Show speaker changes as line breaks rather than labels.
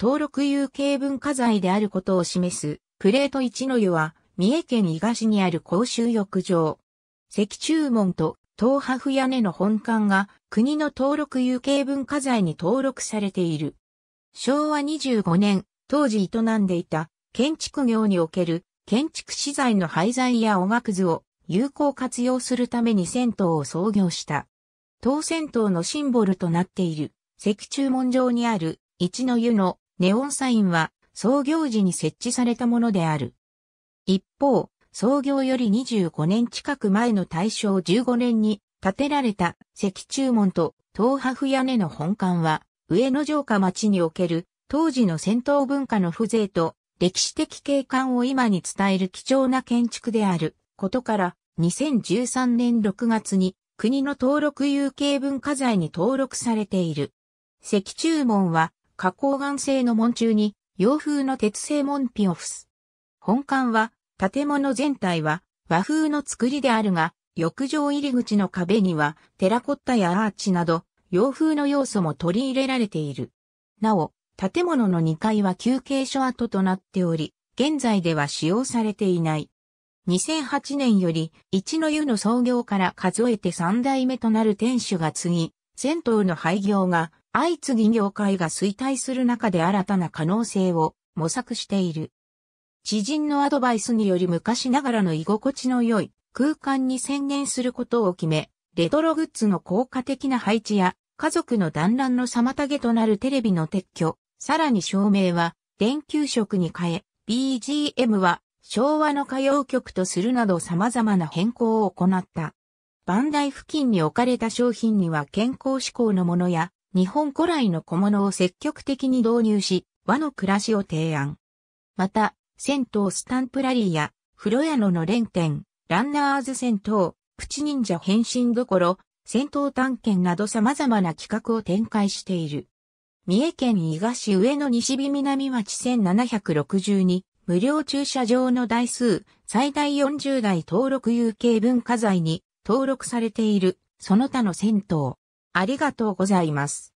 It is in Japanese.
登録有形文化財であることを示すプレート一の湯は三重県伊賀市にある公衆浴場。石柱門と東府屋根の本館が国の登録有形文化財に登録されている。昭和25年、当時営んでいた建築業における建築資材の廃材やおがくずを有効活用するために銭湯を創業した。当銭湯のシンボルとなっている石柱門上にある一の湯のネオンサインは創業時に設置されたものである。一方、創業より25年近く前の大正15年に建てられた石柱門と東破屋根の本館は上野城下町における当時の戦闘文化の風情と歴史的景観を今に伝える貴重な建築であることから2013年6月に国の登録有形文化財に登録されている。石柱門は花崗岩製の門柱に洋風の鉄製門ピオフス。本館は建物全体は和風の作りであるが、浴場入り口の壁にはテラコッタやアーチなど洋風の要素も取り入れられている。なお、建物の2階は休憩所跡となっており、現在では使用されていない。2008年より、一の湯の創業から数えて3代目となる店主が継ぎ、銭湯の廃業が相次ぎ業界が衰退する中で新たな可能性を模索している。知人のアドバイスにより昔ながらの居心地の良い空間に宣言することを決め、レトログッズの効果的な配置や家族の団らんの妨げとなるテレビの撤去、さらに照明は電球色に変え、BGM は昭和の歌謡曲とするなど様々な変更を行った。バンダイ付近に置かれた商品には健康志向のものや日本古来の小物を積極的に導入し、和の暮らしを提案。また、銭湯スタンプラリーや、風呂屋野の連店、ランナーズ銭湯、プチ忍者変身どころ、銭湯探検など様々な企画を展開している。三重県伊賀市上野西日南町1762、無料駐車場の台数、最大40台登録有形文化財に登録されている、その他の銭湯。ありがとうございます。